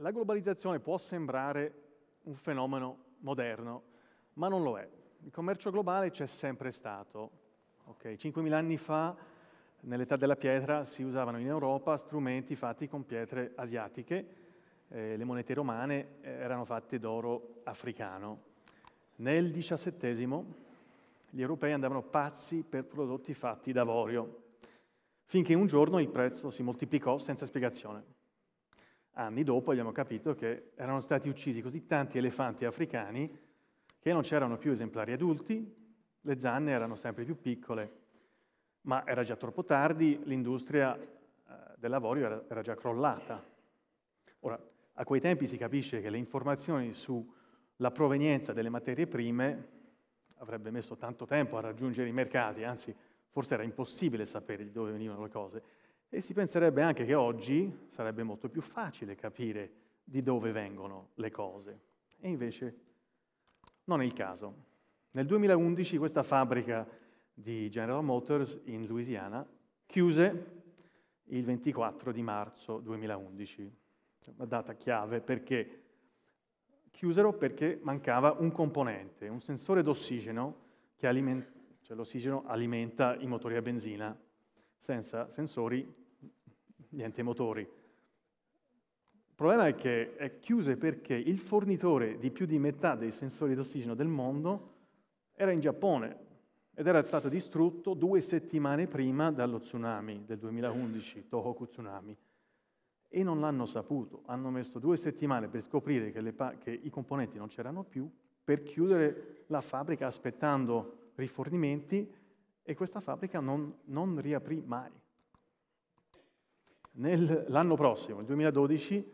la globalizzazione può sembrare un fenomeno moderno, ma non lo è. Il commercio globale c'è sempre stato. Okay? 5.000 anni fa, nell'età della pietra, si usavano in Europa strumenti fatti con pietre asiatiche, eh, le monete romane eh, erano fatte d'oro africano. Nel XVII gli europei andavano pazzi per prodotti fatti d'avorio, finché un giorno il prezzo si moltiplicò senza spiegazione anni dopo abbiamo capito che erano stati uccisi così tanti elefanti africani che non c'erano più esemplari adulti, le zanne erano sempre più piccole, ma era già troppo tardi, l'industria eh, dell'avorio era, era già crollata. Ora, a quei tempi si capisce che le informazioni sulla provenienza delle materie prime avrebbe messo tanto tempo a raggiungere i mercati, anzi forse era impossibile sapere di dove venivano le cose, e si penserebbe anche che oggi sarebbe molto più facile capire di dove vengono le cose. E invece non è il caso. Nel 2011 questa fabbrica di General Motors in Louisiana chiuse il 24 di marzo 2011, una data chiave perché chiusero perché mancava un componente, un sensore d'ossigeno che aliment- cioè l'ossigeno alimenta i motori a benzina senza sensori niente motori. Il problema è che è chiuso perché il fornitore di più di metà dei sensori d'ossigeno del mondo era in Giappone ed era stato distrutto due settimane prima dallo tsunami del 2011, Tohoku Tsunami, e non l'hanno saputo. Hanno messo due settimane per scoprire che, che i componenti non c'erano più, per chiudere la fabbrica aspettando rifornimenti e questa fabbrica non, non riaprì mai. l'anno prossimo, il 2012,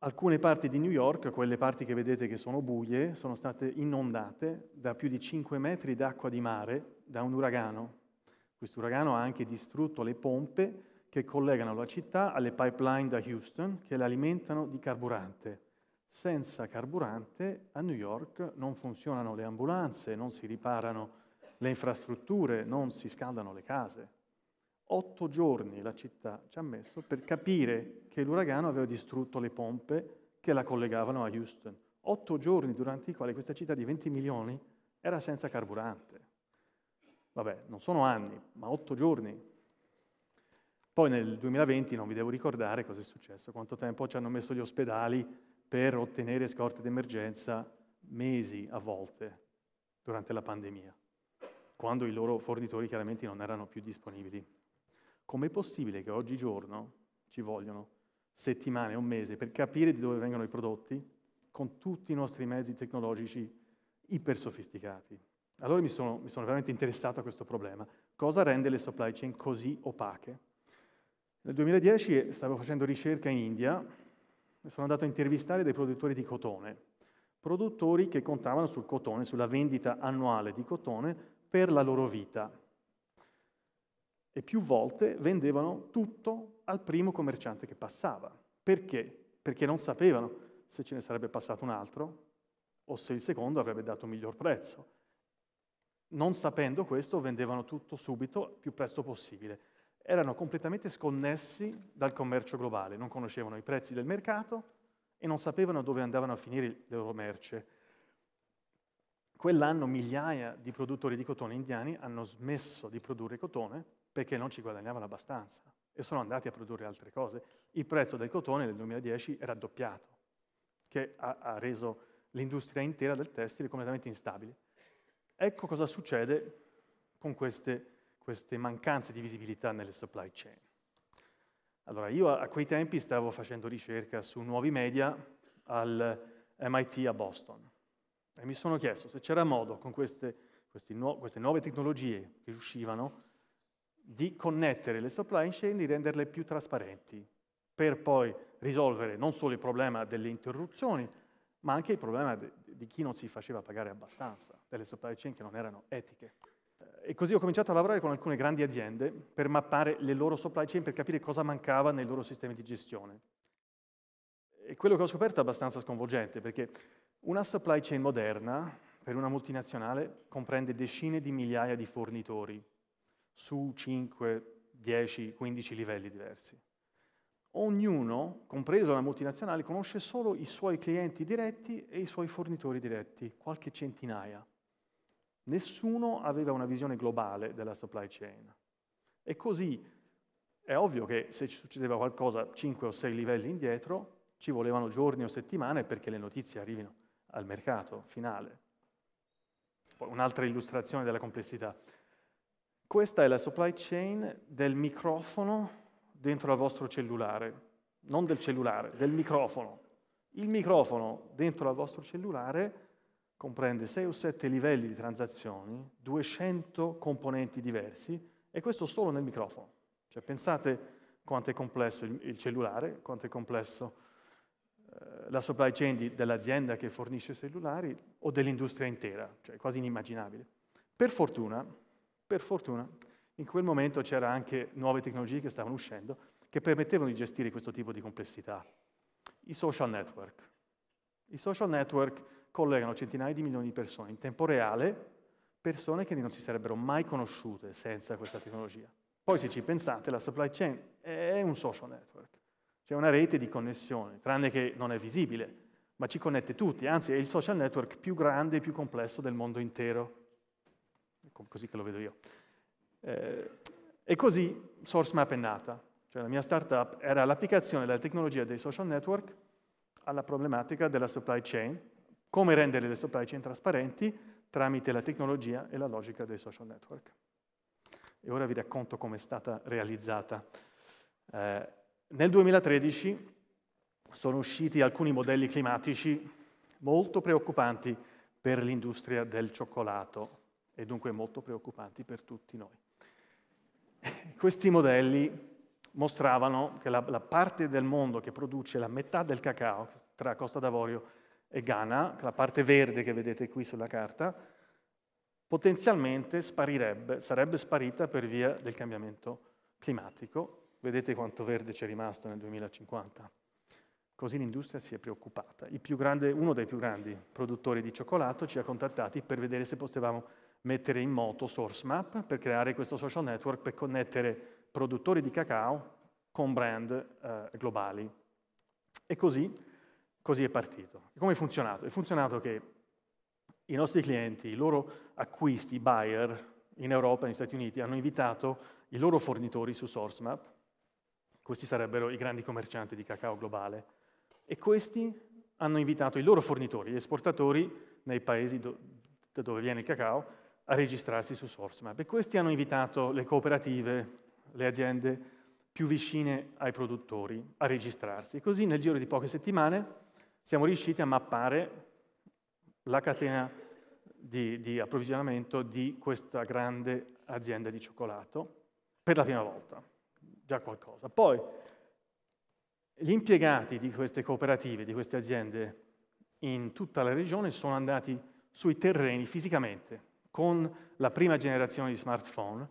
alcune parti di New York, quelle parti che vedete che sono buie, sono state inondate da più di 5 metri d'acqua di mare da un uragano. Questo uragano ha anche distrutto le pompe che collegano la città alle pipeline da Houston che le alimentano di carburante. Senza carburante a New York non funzionano le ambulanze, non si riparano le infrastrutture, non si scaldano le case. Otto giorni la città ci ha messo per capire che l'uragano aveva distrutto le pompe che la collegavano a Houston. Otto giorni durante i quali questa città di 20 milioni era senza carburante. Vabbè, non sono anni, ma otto giorni. Poi nel 2020, non vi devo ricordare cosa è successo, quanto tempo ci hanno messo gli ospedali per ottenere scorte d'emergenza, mesi a volte, durante la pandemia quando i loro fornitori chiaramente non erano più disponibili. Com'è possibile che oggigiorno ci vogliono settimane o un mese per capire di dove vengono i prodotti con tutti i nostri mezzi tecnologici ipersofisticati? Allora mi sono, mi sono veramente interessato a questo problema. Cosa rende le supply chain così opache? Nel 2010 stavo facendo ricerca in India e sono andato a intervistare dei produttori di cotone, produttori che contavano sul cotone, sulla vendita annuale di cotone per la loro vita. E più volte vendevano tutto al primo commerciante che passava. Perché? Perché non sapevano se ce ne sarebbe passato un altro o se il secondo avrebbe dato un miglior prezzo. Non sapendo questo, vendevano tutto subito, più presto possibile. Erano completamente sconnessi dal commercio globale, non conoscevano i prezzi del mercato e non sapevano dove andavano a finire le loro merce Quell'anno migliaia di produttori di cotone indiani hanno smesso di produrre cotone perché non ci guadagnavano abbastanza e sono andati a produrre altre cose. Il prezzo del cotone nel 2010 è raddoppiato, che ha, ha reso l'industria intera del tessile completamente instabile. Ecco cosa succede con queste, queste mancanze di visibilità nelle supply chain. Allora, io a quei tempi stavo facendo ricerca su nuovi media al MIT a Boston e mi sono chiesto se c'era modo con queste, queste, nu- queste nuove tecnologie che uscivano di connettere le supply chain, di renderle più trasparenti, per poi risolvere non solo il problema delle interruzioni, ma anche il problema de- di chi non si faceva pagare abbastanza, delle supply chain che non erano etiche. E così ho cominciato a lavorare con alcune grandi aziende per mappare le loro supply chain, per capire cosa mancava nei loro sistemi di gestione. E quello che ho scoperto è abbastanza sconvolgente, perché una supply chain moderna per una multinazionale comprende decine di migliaia di fornitori su 5, 10, 15 livelli diversi. Ognuno, compreso la multinazionale, conosce solo i suoi clienti diretti e i suoi fornitori diretti, qualche centinaia. Nessuno aveva una visione globale della supply chain. E così è ovvio che se ci succedeva qualcosa 5 o 6 livelli indietro, ci volevano giorni o settimane perché le notizie arrivino al mercato finale. Un'altra illustrazione della complessità. Questa è la supply chain del microfono dentro al vostro cellulare, non del cellulare, del microfono. Il microfono dentro al vostro cellulare comprende 6 o 7 livelli di transazioni, 200 componenti diversi e questo solo nel microfono. Cioè pensate quanto è complesso il, cellulare, quanto è complesso la supply chain dell'azienda che fornisce cellulari o dell'industria intera, cioè quasi inimmaginabile. Per fortuna, per fortuna, in quel momento c'erano anche nuove tecnologie che stavano uscendo che permettevano di gestire questo tipo di complessità. I social network. I social network collegano centinaia di milioni di persone in tempo reale, persone che non si sarebbero mai conosciute senza questa tecnologia. Poi se ci pensate, la supply chain è un social network. C'è una rete di connessioni, tranne che non è visibile, ma ci connette tutti, anzi è il social network più grande e più complesso del mondo intero. È ecco, così che lo vedo io. Eh, e così SourceMap è nata. Cioè la mia startup era l'applicazione della tecnologia dei social network alla problematica della supply chain, come rendere le supply chain trasparenti tramite la tecnologia e la logica dei social network. E ora vi racconto come è stata realizzata. Eh, nel 2013 sono usciti alcuni modelli climatici molto preoccupanti per l'industria del cioccolato e dunque molto preoccupanti per tutti noi. Questi modelli mostravano che la, la parte del mondo che produce la metà del cacao tra Costa d'Avorio e Ghana, la parte verde che vedete qui sulla carta, potenzialmente sparirebbe, sarebbe sparita per via del cambiamento climatico Vedete quanto verde c'è rimasto nel 2050? Così l'industria si è preoccupata. Grande, uno dei più grandi produttori di cioccolato ci ha contattati per vedere se potevamo mettere in moto SourceMap per creare questo social network per connettere produttori di cacao con brand eh, globali. E così, così è partito. Come è funzionato? È funzionato che i nostri clienti, i loro acquisti, i buyer in Europa negli Stati Uniti hanno invitato i loro fornitori su SourceMap questi sarebbero i grandi commercianti di cacao globale. E questi hanno invitato i loro fornitori, gli esportatori nei paesi do, da dove viene il cacao, a registrarsi su SourceMap. E questi hanno invitato le cooperative, le aziende più vicine ai produttori a registrarsi. E così nel giro di poche settimane siamo riusciti a mappare la catena di, di approvvigionamento di questa grande azienda di cioccolato per la prima volta già qualcosa. Poi gli impiegati di queste cooperative, di queste aziende in tutta la regione sono andati sui terreni fisicamente con la prima generazione di smartphone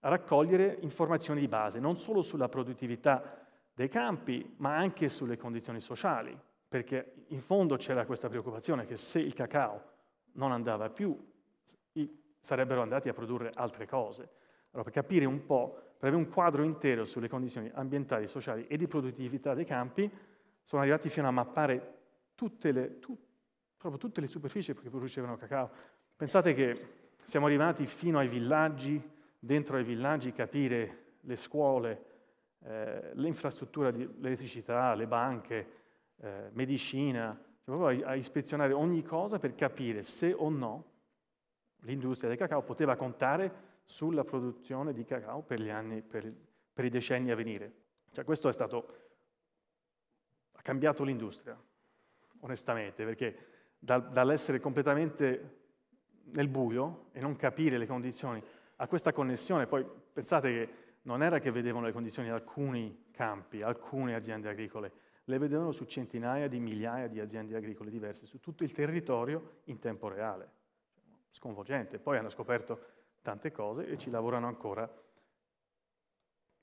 a raccogliere informazioni di base, non solo sulla produttività dei campi, ma anche sulle condizioni sociali, perché in fondo c'era questa preoccupazione che se il cacao non andava più, sarebbero andati a produrre altre cose. Allora, per capire un po' per avere un quadro intero sulle condizioni ambientali, sociali e di produttività dei campi, sono arrivati fino a mappare tutte le, tu, proprio tutte le superfici che producevano cacao. Pensate che siamo arrivati fino ai villaggi, dentro ai villaggi capire le scuole, eh, l'infrastruttura di elettricità, le banche, eh, medicina, cioè proprio a, a ispezionare ogni cosa per capire se o no l'industria del cacao poteva contare sulla produzione di cacao per, anni, per, per i decenni a venire. Cioè, questo è stato, ha cambiato l'industria, onestamente, perché da, dall'essere completamente nel buio e non capire le condizioni a questa connessione, poi pensate che non era che vedevano le condizioni di alcuni campi, alcune aziende agricole, le vedevano su centinaia di migliaia di aziende agricole diverse, su tutto il territorio in tempo reale. Sconvolgente. Poi hanno scoperto tante cose e ci lavorano ancora.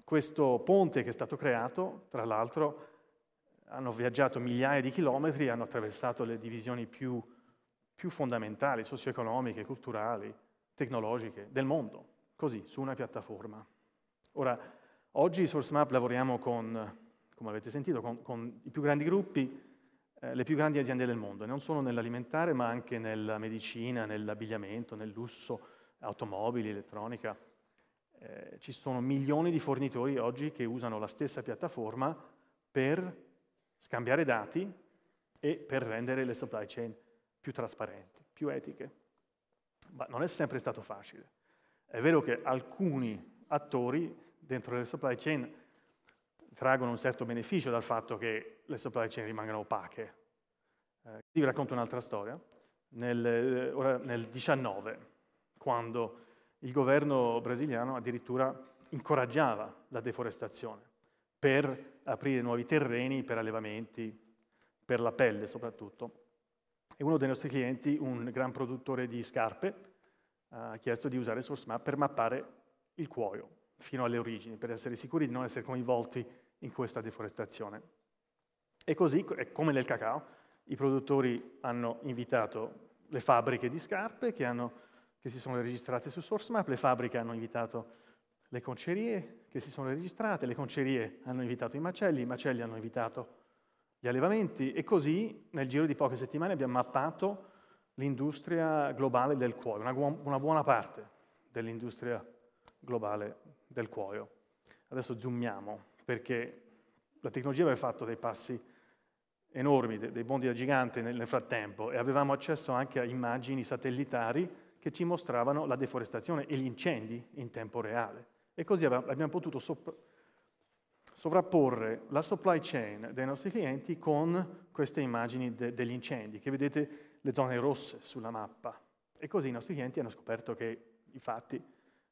Questo ponte che è stato creato, tra l'altro, hanno viaggiato migliaia di chilometri, hanno attraversato le divisioni più, più fondamentali, socio-economiche, culturali, tecnologiche del mondo, così, su una piattaforma. Ora, oggi SourceMap lavoriamo con, come avete sentito, con, con i più grandi gruppi, eh, le più grandi aziende del mondo, non solo nell'alimentare, ma anche nella medicina, nell'abbigliamento, nel lusso, automobili, elettronica. Eh, ci sono milioni di fornitori oggi che usano la stessa piattaforma per scambiare dati e per rendere le supply chain più trasparenti, più etiche. Ma non è sempre stato facile. È vero che alcuni attori dentro le supply chain traggono un certo beneficio dal fatto che le supply chain rimangano opache. Eh, vi racconto un'altra storia. Nel, eh, ora, nel 19 quando il governo brasiliano addirittura incoraggiava la deforestazione per aprire nuovi terreni per allevamenti, per la pelle soprattutto. E uno dei nostri clienti, un gran produttore di scarpe, ha chiesto di usare SourceMap per mappare il cuoio fino alle origini, per essere sicuri di non essere coinvolti in questa deforestazione. E così, come nel cacao, i produttori hanno invitato le fabbriche di scarpe che hanno che si sono registrate su SourceMap, le fabbriche hanno invitato le concerie che si sono registrate, le concerie hanno invitato i macelli, i macelli hanno invitato gli allevamenti e così nel giro di poche settimane abbiamo mappato l'industria globale del cuoio, una, una buona parte dell'industria globale del cuoio. Adesso zoomiamo perché la tecnologia aveva fatto dei passi enormi, dei bondi da gigante nel frattempo e avevamo accesso anche a immagini satellitari che ci mostravano la deforestazione e gli incendi in tempo reale. E così abbiamo potuto sovrapporre la supply chain dei nostri clienti con queste immagini de degli incendi, che vedete le zone rosse sulla mappa. E così i nostri clienti hanno scoperto che, infatti,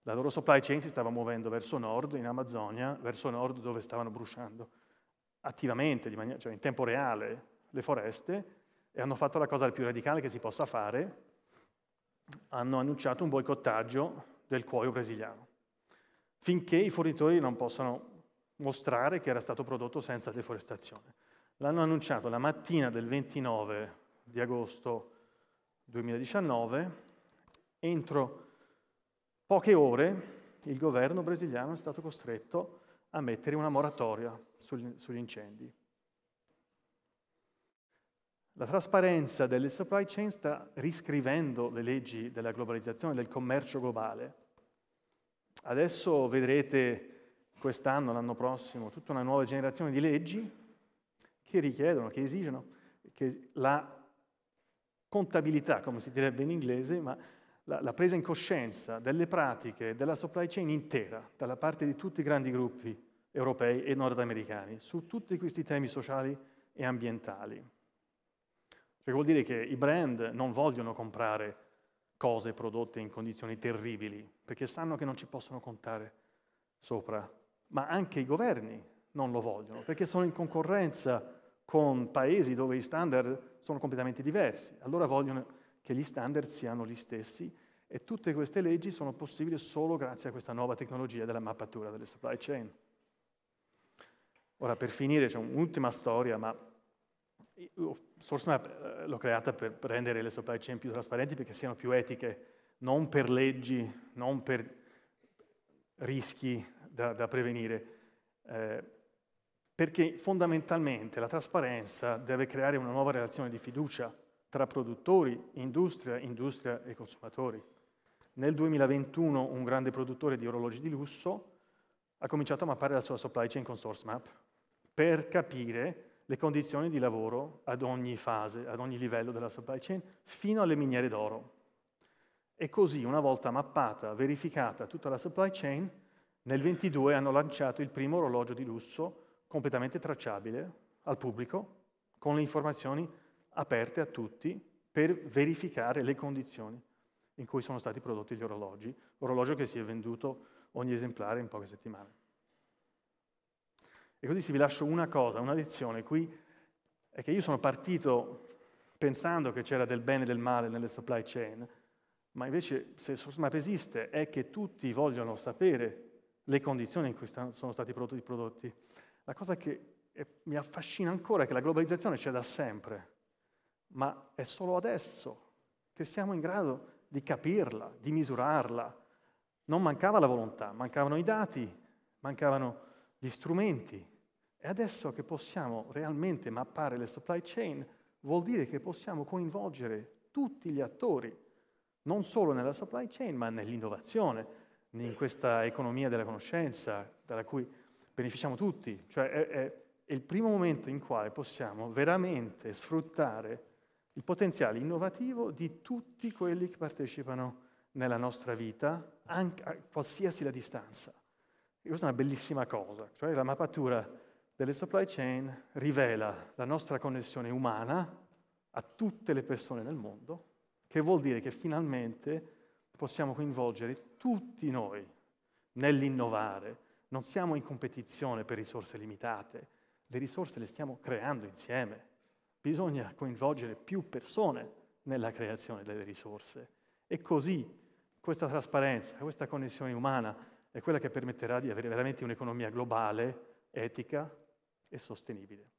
la loro supply chain si stava muovendo verso nord, in Amazzonia, verso nord dove stavano bruciando attivamente, cioè in tempo reale, le foreste e hanno fatto la cosa più radicale che si possa fare, hanno annunciato un boicottaggio del cuoio brasiliano, finché i fornitori non possano mostrare che era stato prodotto senza deforestazione. L'hanno annunciato la mattina del 29 di agosto 2019, entro poche ore il governo brasiliano è stato costretto a mettere una moratoria sugli incendi. La trasparenza delle supply chain sta riscrivendo le leggi della globalizzazione, del commercio globale. Adesso vedrete quest'anno, l'anno prossimo, tutta una nuova generazione di leggi che richiedono, che esigono che la contabilità, come si direbbe in inglese, ma la, la presa in coscienza delle pratiche della supply chain intera, dalla parte di tutti i grandi gruppi europei e nordamericani, su tutti questi temi sociali e ambientali. Cioè vuol dire che i brand non vogliono comprare cose prodotte in condizioni terribili, perché sanno che non ci possono contare sopra. Ma anche i governi non lo vogliono, perché sono in concorrenza con paesi dove i standard sono completamente diversi. Allora vogliono che gli standard siano gli stessi e tutte queste leggi sono possibili solo grazie a questa nuova tecnologia della mappatura delle supply chain. Ora, per finire, c'è un'ultima storia, ma SourceMap eh, l'ho creata per rendere le supply chain più trasparenti perché siano più etiche, non per leggi, non per rischi da, da prevenire, eh, perché fondamentalmente la trasparenza deve creare una nuova relazione di fiducia tra produttori, industria, industria e consumatori. Nel 2021 un grande produttore di orologi di lusso ha cominciato a mappare la sua supply chain con SourceMap per capire le condizioni di lavoro ad ogni fase, ad ogni livello della supply chain, fino alle miniere d'oro. E così, una volta mappata, verificata tutta la supply chain, nel 22 hanno lanciato il primo orologio di lusso completamente tracciabile al pubblico, con le informazioni aperte a tutti per verificare le condizioni in cui sono stati prodotti gli orologi, orologio che si è venduto ogni esemplare in poche settimane. E così se vi lascio una cosa, una lezione qui, è che io sono partito pensando che c'era del bene e del male nelle supply chain, ma invece se il roadmap esiste è che tutti vogliono sapere le condizioni in cui sono stati prodotti i prodotti. La cosa che mi affascina ancora è che la globalizzazione c'è da sempre, ma è solo adesso che siamo in grado di capirla, di misurarla. Non mancava la volontà, mancavano i dati, mancavano gli strumenti. E adesso che possiamo realmente mappare le supply chain, vuol dire che possiamo coinvolgere tutti gli attori, non solo nella supply chain, ma nell'innovazione, in questa economia della conoscenza, dalla cui beneficiamo tutti. Cioè è, è, il primo momento in quale possiamo veramente sfruttare il potenziale innovativo di tutti quelli che partecipano nella nostra vita, anche, a qualsiasi la distanza. E questa è una bellissima cosa, cioè la mappatura delle supply chain rivela la nostra connessione umana a tutte le persone nel mondo, che vuol dire che finalmente possiamo coinvolgere tutti noi nell'innovare. Non siamo in competizione per risorse limitate, le risorse le stiamo creando insieme. Bisogna coinvolgere più persone nella creazione delle risorse. E così questa trasparenza, questa connessione umana è quella che permetterà di avere veramente un'economia globale, etica, e sostenibile.